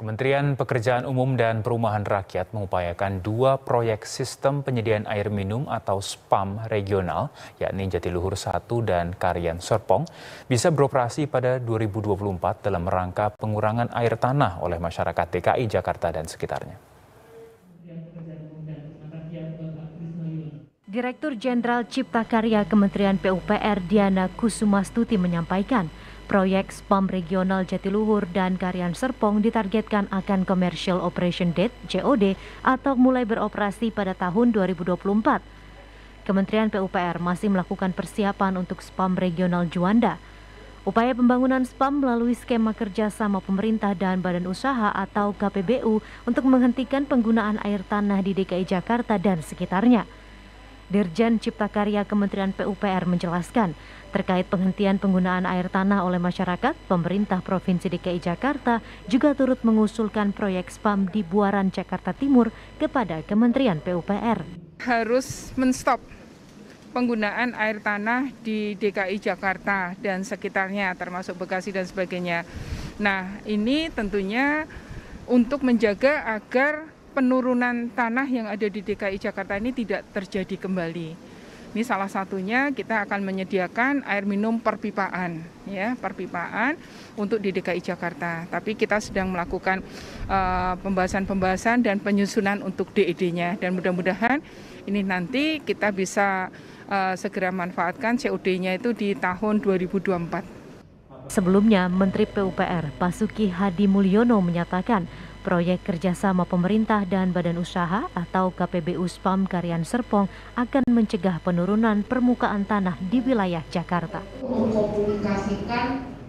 Kementerian Pekerjaan Umum dan Perumahan Rakyat mengupayakan dua proyek sistem penyediaan air minum atau SPAM regional, yakni Jatiluhur 1 dan Karian Serpong, bisa beroperasi pada 2024 dalam rangka pengurangan air tanah oleh masyarakat DKI Jakarta dan sekitarnya. Direktur Jenderal Cipta Karya Kementerian PUPR Diana Kusumastuti menyampaikan, Proyek spam regional Jatiluhur dan Karian Serpong ditargetkan akan Commercial Operation Date (COD) atau mulai beroperasi pada tahun 2024. Kementerian PUPR masih melakukan persiapan untuk spam regional Juanda. Upaya pembangunan spam melalui skema kerjasama pemerintah dan badan usaha atau KPBU untuk menghentikan penggunaan air tanah di DKI Jakarta dan sekitarnya. Dirjen Cipta Karya Kementerian PUPR menjelaskan, terkait penghentian penggunaan air tanah oleh masyarakat, pemerintah Provinsi DKI Jakarta juga turut mengusulkan proyek spam di Buaran Jakarta Timur kepada Kementerian PUPR. Harus menstop penggunaan air tanah di DKI Jakarta dan sekitarnya termasuk Bekasi dan sebagainya. Nah, ini tentunya untuk menjaga agar penurunan tanah yang ada di DKI Jakarta ini tidak terjadi kembali. Ini salah satunya kita akan menyediakan air minum perpipaan, ya perpipaan untuk di DKI Jakarta. Tapi kita sedang melakukan eh, pembahasan-pembahasan uh, dan penyusunan untuk DED-nya, dan mudah-mudahan ini nanti kita bisa uh, segera manfaatkan COD-nya itu di tahun 2024. Sebelumnya, Menteri PUPR Basuki Hadi Mulyono menyatakan Proyek kerjasama pemerintah dan badan usaha atau KPBU SPAM Karian Serpong akan mencegah penurunan permukaan tanah di wilayah Jakarta. Mengkomunikasikan